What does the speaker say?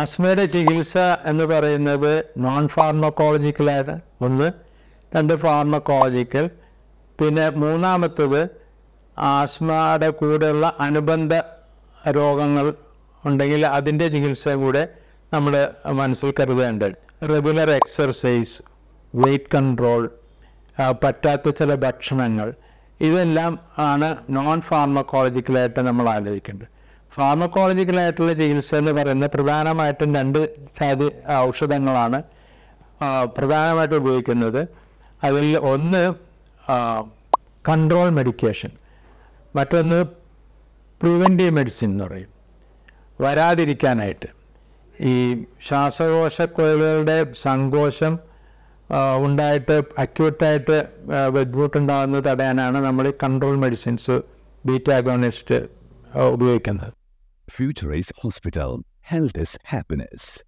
ആസ്മയുടെ ചികിത്സ എന്ന് പറയുന്നത് നോൺ ഫാർമക്കോളജിക്കലാണ് ഒന്ന് രണ്ട് ഫാർമക്കോളജിക്കൽ പിന്നെ മൂന്നാമത്തത് ആസ്മയുടെ കൂടെയുള്ള അനുബന്ധ രോഗങ്ങൾ ഉണ്ടെങ്കിൽ അതിൻ്റെ ചികിത്സ കൂടെ നമ്മൾ മനസ്സിൽ കരുതേണ്ടത് റെഗുലർ എക്സർസൈസ് വെയിറ്റ് കൺട്രോൾ പറ്റാത്ത ചില ഭക്ഷണങ്ങൾ ഇതെല്ലാം ആണ് നോൺ ഫാർമക്കോളജിക്കലായിട്ട് നമ്മൾ ആലോചിക്കേണ്ടത് ഫാർമക്കോളജിക്കലായിട്ടുള്ള ചികിത്സ എന്ന് പറയുന്നത് പ്രധാനമായിട്ടും രണ്ട് ജാതി ഔഷധങ്ങളാണ് പ്രധാനമായിട്ട് ഉപയോഗിക്കുന്നത് അതിൽ ഒന്ന് കൺട്രോൾ മെഡിക്കേഷൻ മറ്റൊന്ന് പ്രിവെൻറ്റീവ് മെഡിസിൻ എന്ന് പറയും വരാതിരിക്കാനായിട്ട് ഈ ശ്വാസകോശക്കുഴലുകളുടെ സങ്കോശം ഉണ്ടായിട്ട് അക്യൂട്ടായിട്ട് ബുദ്ധിമുട്ടുണ്ടാകുന്നത് തടയാനാണ് നമ്മൾ ഈ കൺട്രോൾ മെഡിസിൻസ് ബീറ്റാഗോണിസ്റ്റ് ഉപയോഗിക്കുന്നത് Futurist Hospital, Health is Happiness.